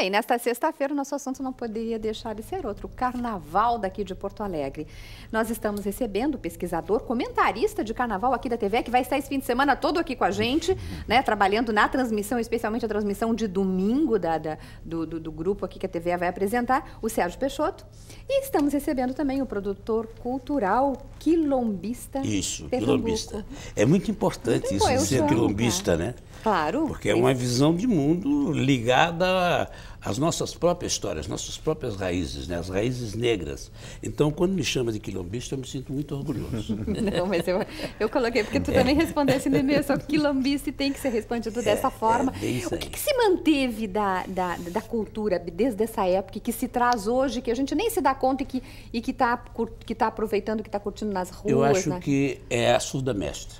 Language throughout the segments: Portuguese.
Bem, nesta sexta-feira, nosso assunto não poderia deixar de ser outro, o Carnaval daqui de Porto Alegre. Nós estamos recebendo o pesquisador, comentarista de Carnaval aqui da TV, que vai estar esse fim de semana todo aqui com a gente, né, trabalhando na transmissão, especialmente a transmissão de domingo da, da do, do, do, grupo aqui que a TV vai apresentar, o Sérgio Peixoto. E estamos recebendo também o produtor cultural quilombista. Isso, Pernambuco. quilombista. É muito importante muito isso, ser quilombista, né? né? Claro. Porque é uma visão de mundo ligada... A as nossas próprias histórias, nossas próprias raízes, né? as raízes negras. Então, quando me chama de quilombista, eu me sinto muito orgulhoso. Não, mas eu, eu coloquei, porque tu é. também respondesse no meu só quilombista e tem que ser respondido é, dessa é, forma. É o que, que, se manteve da, da, da, cultura desde essa época que se traz hoje, que a gente nem se dá conta e que está e que tá que tá aproveitando, que está curtindo nas ruas? Eu acho né? que é a surda mestre.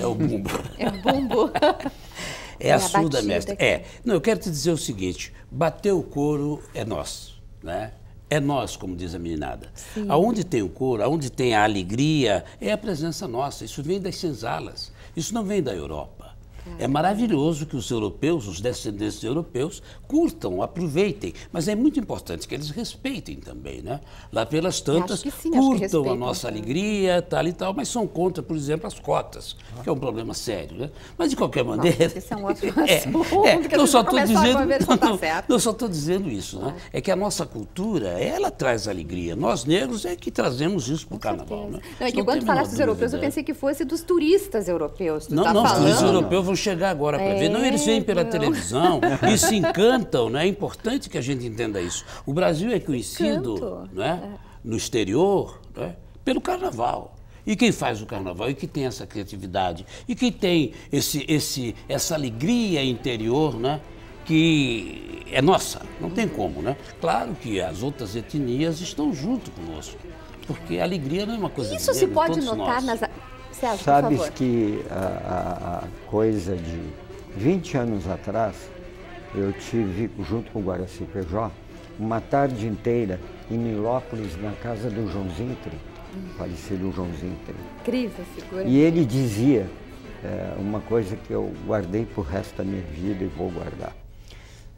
É o bumbo. Hum, é o bumbo. É, é assuda, mestre. É. é. Não, eu quero te dizer o seguinte: bater o couro é nosso, né? É nós, como diz a meninada. Sim. Aonde tem o couro, aonde tem a alegria, é a presença nossa. Isso vem das senzalas. Isso não vem da Europa. É maravilhoso que os europeus, os descendentes europeus, curtam, aproveitem, mas é muito importante que eles respeitem também, né? Lá pelas tantas, sim, curtam a nossa alegria, tal e tal, mas são contra, por exemplo, as cotas, ah. que é um problema sério, né? Mas de qualquer maneira. é, é um não só estou dizendo, tá não, certo. só estou dizendo isso, né? É. é que a nossa cultura, ela traz alegria. Nós negros é que trazemos isso para o carnaval, né? Não, é que quando falaste dos europeus, eu pensei que fosse dos turistas europeus. Tu não, tá não, falando. os turistas europeus vão chegar agora para ver. Não, eles vêm pela é, então. televisão e se encantam, né? É importante que a gente entenda isso. O Brasil é conhecido né? É. no exterior né? pelo carnaval. E quem faz o carnaval e que tem essa criatividade e que tem esse, esse, essa alegria interior, né? que é nossa, não tem como, né? Claro que as outras etnias estão junto conosco, porque a alegria não é uma coisa Isso pequena, se pode notar nas, Sabes que a, a, coisa de 20 anos atrás, eu tive, junto com o Guaraci PJ, uma tarde inteira em Nilópolis, na casa do João Zintre, hum. falecido João Zintre. Incrível figura. E ele dizia é, uma coisa que eu guardei para o resto da minha vida e vou guardar.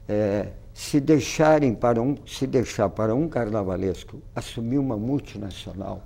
É, se deixarem para um, se deixar para um carnavalesco assumir uma multinacional,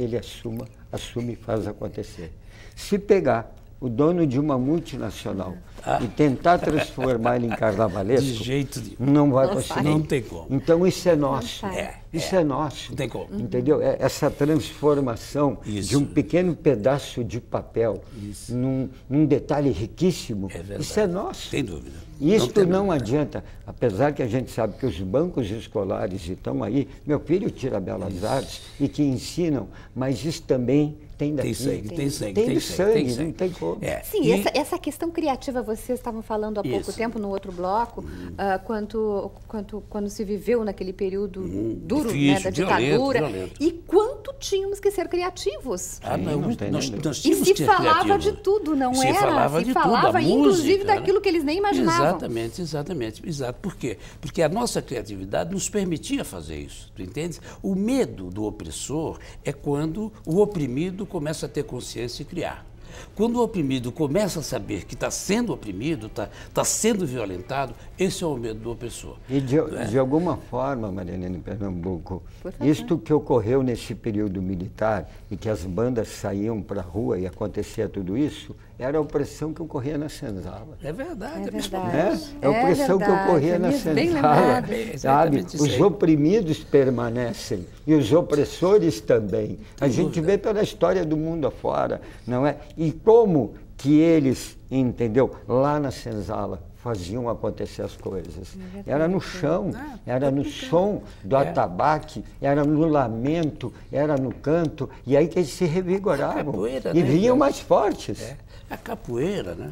ele assuma, assume e faz acontecer. Se pegar o dono de uma multinacional e tentar transformar ele em carnavalesco. De jeito Não vai não conseguir. Não tem como. Então isso é nosso. É, isso é. é. nosso. Não tem como. Uhum. Entendeu? É essa transformação isso. de um pequeno pedaço de papel isso. num, num detalhe riquíssimo. É isso é nosso. Sem dúvida. Isto não, não adianta, apesar que a gente sabe que os bancos escolares estão aí, meu filho tira belas isso. artes e que ensinam, mas isso também tem daqui. Tem sangue, tem, tem sangue. Tem, tem, sangue, tem né? sangue, não tem como. É. Sim, e... essa, essa, questão criativa, vocês estavam falando há pouco Isso. tempo no outro bloco, hum. uh, quanto, quanto, quando se viveu naquele período hum. duro né, Difícil, né, da ditadura. Violento, violento. E quando tínhamos que ser criativos. Ah, não, nós, nós tínhamos e se falava de tudo, não se era? Falava se de falava, tudo, inclusive, música, né? daquilo que eles nem imaginavam. Exatamente, exatamente. Exato. Por quê? Porque a nossa criatividade nos permitia fazer isso, tu entende? O medo do opressor é quando o oprimido começa a ter consciência e criar. Quando o oprimido começa a saber que está sendo oprimido, está tá sendo violentado, esse é o medo da pessoa. E de, é? de alguma forma, Mariana, em Pernambuco, isto que ocorreu nesse período militar e que as bandas saíam para a rua e acontecia tudo isso, era a opressão que ocorria na senzala. É verdade, é verdade. Né? É a opressão é que ocorria na senzala. Bem Sabe? Os oprimidos permanecem e os opressores também. a gente dúvida. vê pela história do mundo afora, não é? E como que eles, entendeu? Lá na senzala faziam acontecer as coisas. Era no chão, ah, tá era no som do é. atabaque, era no lamento, era no canto, e aí que eles se revigoravam capoeira, e né, vinham né? mais fortes. É. A capoeira, né?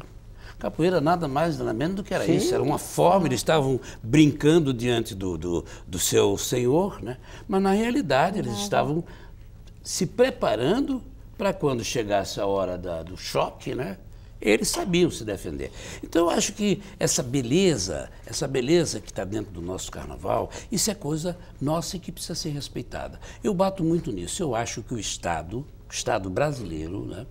Capoeira nada mais nada menos do que era Sim. isso, era uma forma, eles estavam brincando diante do, do, do seu senhor, né? mas na realidade eles estavam se preparando para quando chegasse a hora da, do choque, né? Eles sabiam se defender. Então eu acho que essa beleza, essa beleza que está dentro do nosso carnaval, isso é coisa nossa e que precisa ser respeitada. Eu bato muito nisso. Eu acho que o Estado, o Estado brasileiro, né,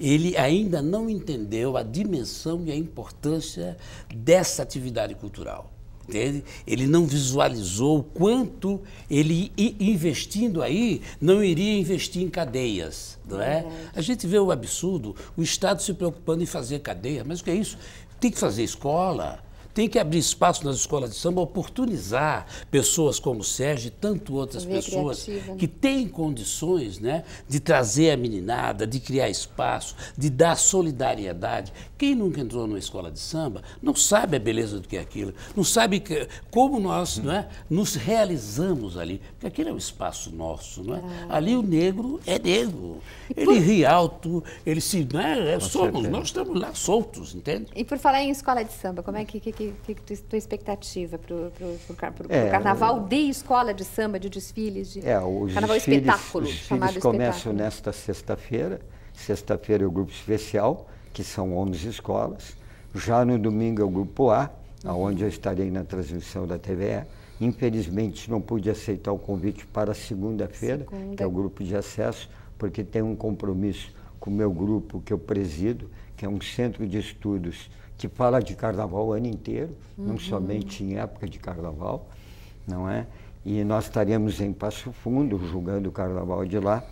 ele ainda não entendeu a dimensão e a importância dessa atividade cultural. Entende? Ele não visualizou o quanto ele, investindo aí, não iria investir em cadeias. Não é? A gente vê o absurdo, o Estado se preocupando em fazer cadeia, mas o que é isso? Tem que fazer escola, tem que abrir espaço nas escolas de samba, oportunizar pessoas como o Sérgio e tanto outras pessoas criativa, né? que têm condições né, de trazer a meninada, de criar espaço, de dar solidariedade. Quem nunca entrou numa escola de samba não sabe a beleza do que é aquilo, não sabe que, como nós hum. não é, nos realizamos ali. Porque aquilo é um espaço nosso, não é? Ah. Ali o negro é negro. E ele por... ri alto, ele se. Não é, é somos, nós estamos lá soltos, entende? E por falar em escola de samba, como é que, que, que que, é a tua expectativa para o é, carnaval de escola de samba, de desfiles, de é, os carnaval desfiles, espetáculo, os desfiles começam espetáculo. nesta sexta-feira. Sexta-feira é o grupo especial, que são 11 escolas. Já no domingo é o grupo A, onde eu estarei na transmissão da TVE. Infelizmente não pude aceitar o convite para segunda-feira, segunda. que é o grupo de acesso, porque tem um compromisso com o meu grupo que eu presido, que é um centro de estudos que fala de carnaval o ano inteiro, uhum. não somente em época de carnaval, não é? E nós estaremos em Passo Fundo julgando o carnaval de lá.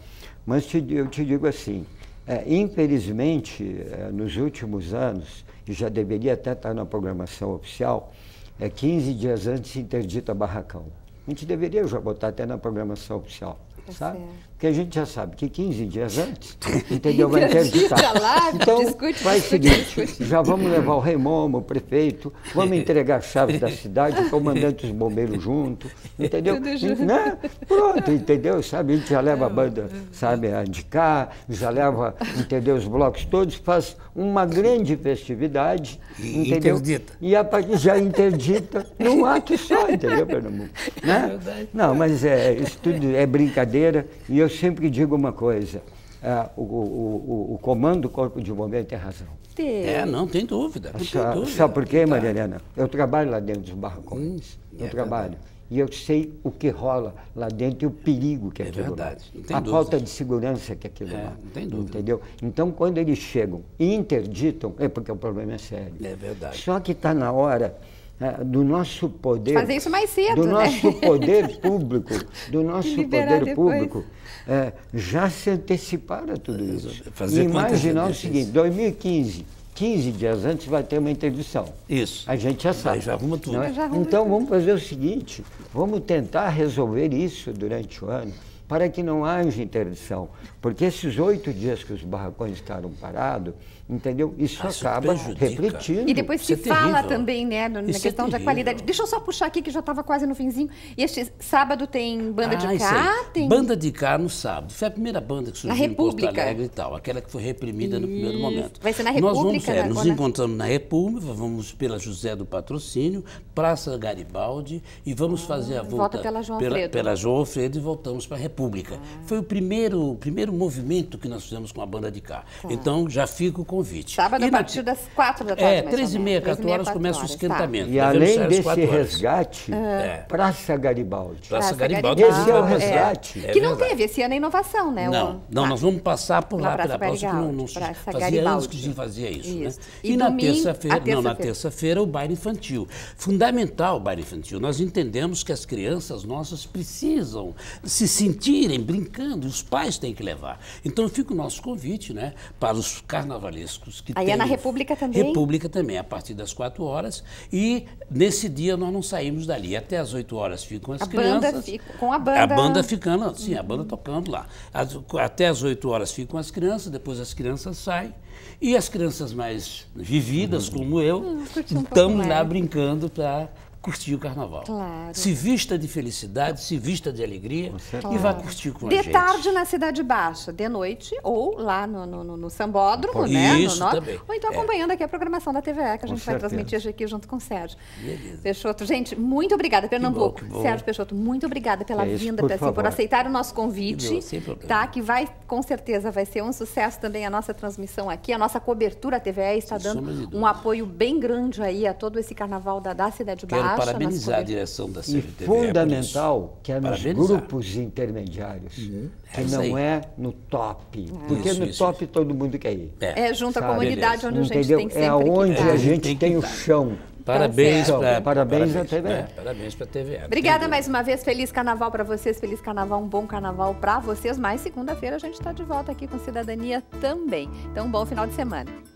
Mas te, eu te digo assim, é, infelizmente, é, nos últimos anos, e já deveria até estar na programação oficial, é 15 dias antes interdito interdita barracão. A gente deveria já botar até na programação oficial, é sabe? Certo que a gente já sabe que 15 dias antes, entendeu? Vai interditar. então, faz o seguinte, já vamos levar o Remomo, o prefeito, vamos entregar a chave da cidade, é o comandante dos bombeiros junto, entendeu? Tudo né? junto. Né? Pronto, entendeu? Sabe, a gente já leva a banda, sabe, a indicar, já leva, entendeu, os blocos todos, faz uma grande festividade, entendeu? Interdita. E a partir já interdita num ato só, entendeu, Pernambuco? Né? Não, mas é, isso tudo é brincadeira e eu sempre digo uma coisa. É, o, o, o, o, comando do Corpo de Bombeiro tem razão. Tem. É, não tem dúvida. Não tem dúvida. Sabe por quê, tá. Maria Helena? Eu trabalho lá dentro dos barracões. Hum, eu é trabalho. Verdade. E eu sei o que rola lá dentro e o perigo que é, é verdade. Lá. Não tem a dúvida. falta de segurança que é aquilo é, lá. Não tem dúvida. Entendeu? Então, quando eles chegam e interditam, é porque o problema é sério. É verdade. Só que está na hora né, do nosso poder. Fazer isso mais cedo, Do né? nosso poder público, do nosso poder depois. público, é, já se antecipar a tudo isso. É, fazer imaginar o seguinte, 2015, 15 dias antes vai ter uma interdição. Isso. A gente já sabe. Aí já arruma tudo. É? Já então vamos fazer o seguinte, vamos tentar resolver isso durante o ano para que não haja interdição. Porque esses oito dias que os barracões ficaram parados, Entendeu? Isso acaba isso refletindo. E depois se é fala também, né, na isso é questão é da qualidade. Deixa eu só puxar aqui que já estava quase no finzinho. Este sábado tem banda ah, de cá, tem... Banda de cá no sábado. Foi a primeira banda que surgiu na República. em Porto Alegre e tal, aquela que foi reprimida isso. no primeiro momento. Vai ser na República, Nós vamos, é, na... Né, nos encontramos na República, vamos pela José do Patrocínio, Praça Garibaldi e vamos ah, fazer a volta, volta pela João pela, Alfredo. Pela João Alfredo e voltamos para a República. Ah. Foi o primeiro, primeiro movimento que nós fizemos com a banda de cá. Tá. Então já fico com convite. Sábado, e a partir das quatro da tarde. É, três e meia, quatro horas começa o tá. esquentamento. Tá. E além desse resgate, ah. é. Praça Garibaldi. Praça Garibaldi. Esse é o resgate. É que não teve, esse ano é inovação, né? Não, não ah. nós vamos passar por lá pela Praça, que não, não fazia anos que a gente fazia isso. Né? E na terça-feira, não, na terça-feira, o baile infantil. Fundamental o baile infantil. Nós entendemos que as crianças nossas precisam se sentirem brincando, os pais têm que levar. Então fica o nosso convite, né, para os carnavalistas que Aí tem. é na República também? República também, a partir das 4 horas. E nesse dia nós não saímos dali. Até as 8 horas ficam as a crianças. Banda fica, com a banda. A banda ficando, sim, a banda tocando lá. As, até as 8 horas ficam as crianças, depois as crianças saem. E as crianças mais vividas, uhum. como eu, hum, estamos lá brincando para curtir o carnaval. Claro. Se vista de felicidade, se vista de alegria claro. e vá curtir com de a gente. De tarde na Cidade Baixa, de noite ou lá no, no, no Sambódromo, né? Isso, no também. Ou então é. acompanhando é. aqui a programação da TVE, que a gente com vai certeza. transmitir aqui junto com o Sérgio. Beleza. Peixoto, gente, muito obrigada, Pernambuco. Que bom, que bom. Sérgio Peixoto, muito obrigada pela é isso, vinda, por, assim, por, aceitar o nosso convite. Que sem problema. tá? Que vai, com certeza, vai ser um sucesso também a nossa transmissão aqui, a nossa cobertura, a TVE está dando um apoio bem grande aí a todo esse carnaval da, da Cidade Quero Baixa parabenizar a direção da CGTV. E é fundamental que é nos grupos intermediários, uhum. que é não é no top. É. Porque isso, no isso, top isso. todo mundo quer ir. É, é junto sabe? à comunidade Beleza. onde é a gente tem que sempre É onde a gente tem o chão. Parabéns, então, pra, parabéns, à TVA. Parabéns para a TVA. Obrigada mais uma vez. Feliz carnaval para vocês. Feliz carnaval, um bom carnaval para vocês. Mas segunda-feira a gente está de volta aqui com Cidadania também. Então, um bom final de semana.